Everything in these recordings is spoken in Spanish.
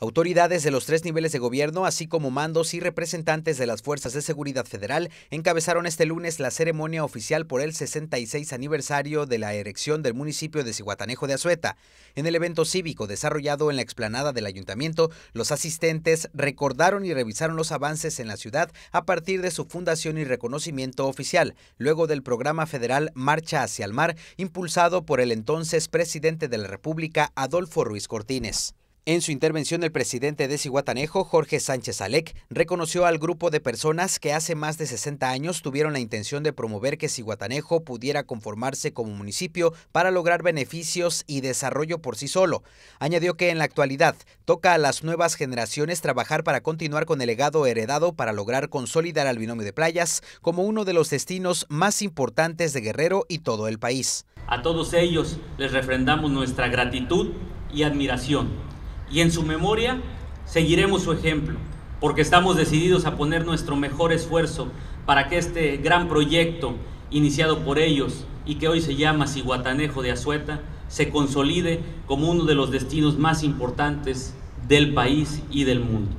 Autoridades de los tres niveles de gobierno, así como mandos y representantes de las Fuerzas de Seguridad Federal, encabezaron este lunes la ceremonia oficial por el 66 aniversario de la erección del municipio de Cihuatanejo de Azueta. En el evento cívico desarrollado en la explanada del ayuntamiento, los asistentes recordaron y revisaron los avances en la ciudad a partir de su fundación y reconocimiento oficial, luego del programa federal Marcha hacia el Mar, impulsado por el entonces presidente de la República, Adolfo Ruiz Cortines. En su intervención, el presidente de Ciguatanejo, Jorge Sánchez Alec, reconoció al grupo de personas que hace más de 60 años tuvieron la intención de promover que Ciguatanejo pudiera conformarse como municipio para lograr beneficios y desarrollo por sí solo. Añadió que en la actualidad toca a las nuevas generaciones trabajar para continuar con el legado heredado para lograr consolidar al binomio de playas como uno de los destinos más importantes de Guerrero y todo el país. A todos ellos les refrendamos nuestra gratitud y admiración y en su memoria seguiremos su ejemplo, porque estamos decididos a poner nuestro mejor esfuerzo para que este gran proyecto iniciado por ellos y que hoy se llama Ciguatanejo de Azueta se consolide como uno de los destinos más importantes del país y del mundo.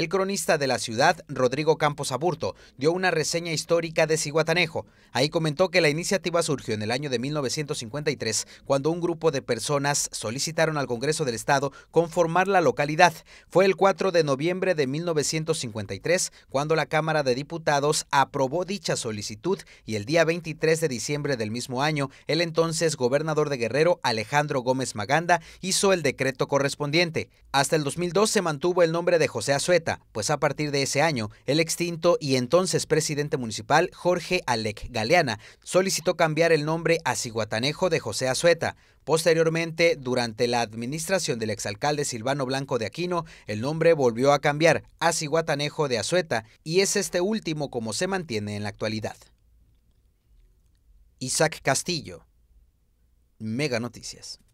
El cronista de la ciudad, Rodrigo Campos Aburto, dio una reseña histórica de Ciguatanejo. Ahí comentó que la iniciativa surgió en el año de 1953, cuando un grupo de personas solicitaron al Congreso del Estado conformar la localidad. Fue el 4 de noviembre de 1953 cuando la Cámara de Diputados aprobó dicha solicitud y el día 23 de diciembre del mismo año, el entonces gobernador de Guerrero, Alejandro Gómez Maganda, hizo el decreto correspondiente. Hasta el 2002 se mantuvo el nombre de José Azueta pues a partir de ese año, el extinto y entonces presidente municipal Jorge Alec Galeana solicitó cambiar el nombre a Ciguatanejo de José Azueta. Posteriormente, durante la administración del exalcalde Silvano Blanco de Aquino, el nombre volvió a cambiar a Ciguatanejo de Azueta y es este último como se mantiene en la actualidad. Isaac Castillo, Mega Noticias.